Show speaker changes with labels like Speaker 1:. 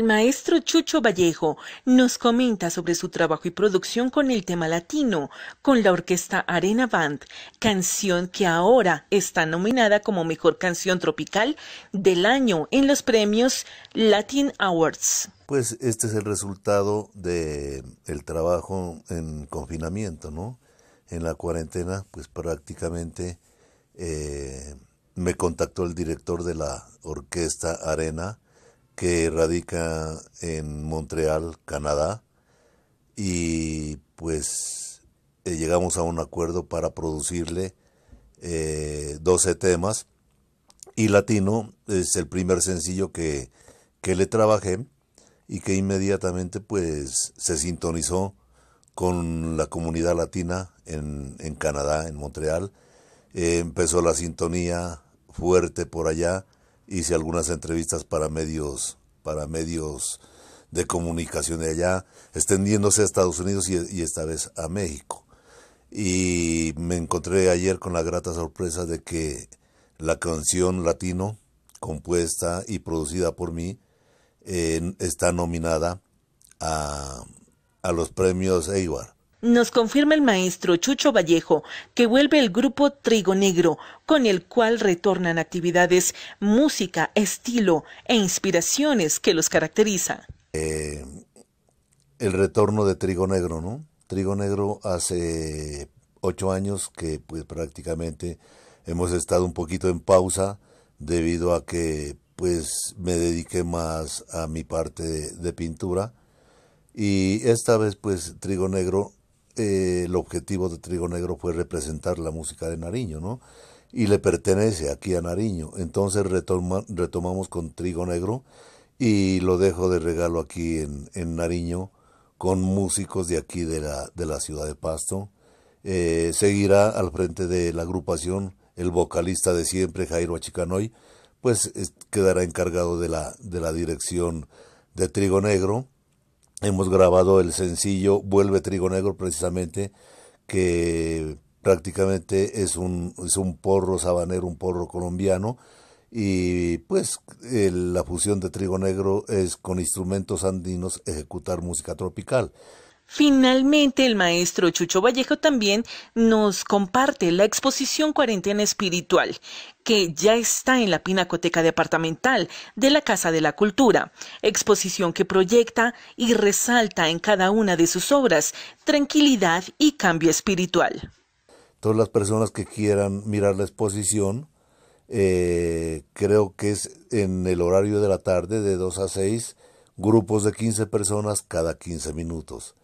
Speaker 1: El maestro Chucho Vallejo nos comenta sobre su trabajo y producción con el tema latino, con la orquesta Arena Band, canción que ahora está nominada como Mejor Canción Tropical del Año en los premios Latin
Speaker 2: Awards. Pues este es el resultado de el trabajo en confinamiento, ¿no? En la cuarentena, pues prácticamente... Eh, me contactó el director de la orquesta Arena, que radica en Montreal, Canadá, y pues eh, llegamos a un acuerdo para producirle 12 eh, temas, y Latino es el primer sencillo que, le trabajé y que inmediatamente pues se sintonizó con la comunidad latina en, en Canadá, en Montreal. Eh, empezó la sintonía fuerte por allá hice algunas entrevistas para medios, para medios de comunicación de allá, extendiéndose a Estados Unidos y, esta vez a México. Y me encontré ayer con la grata sorpresa de que la canción Latino, compuesta y producida por mí, está nominada a, a los premios Eibar. Nos
Speaker 1: confirma el maestro Chucho Vallejo que vuelve el grupo Trigo Negro, con el cual retornan actividades, música, estilo e inspiraciones que los caracterizan.
Speaker 2: Eh, el retorno de Trigo Negro, ¿no? Trigo Negro hace ocho años que pues prácticamente hemos estado un poquito en pausa debido a que pues me dediqué más a mi parte de, de pintura y esta vez pues Trigo Negro eh, el objetivo de Trigo Negro fue representar la música de Nariño, ¿no? Y le pertenece aquí a Nariño. Entonces retomamos con Trigo Negro y lo dejo de regalo aquí en, Nariño con músicos de aquí de la, ciudad de Pasto. Eh, seguirá al frente de la agrupación el vocalista de siempre, Jairo Achicanoy, pues quedará encargado de la, de la dirección de Trigo Negro hemos grabado el sencillo Vuelve Trigo Negro precisamente, que prácticamente es un, es un porro sabanero, un porro colombiano, y pues la fusión de trigo negro es con instrumentos andinos ejecutar música tropical.
Speaker 1: Finalmente, el maestro Chucho Vallejo también nos comparte la exposición Cuarentena Espiritual, que ya está en la Pinacoteca Departamental de la Casa de la Cultura, exposición que proyecta y resalta en cada una de sus obras tranquilidad y cambio espiritual.
Speaker 2: Todas las personas que quieran mirar la exposición, eh, creo que es en el horario de la tarde de 2 a 6, grupos de 15 personas cada 15 minutos.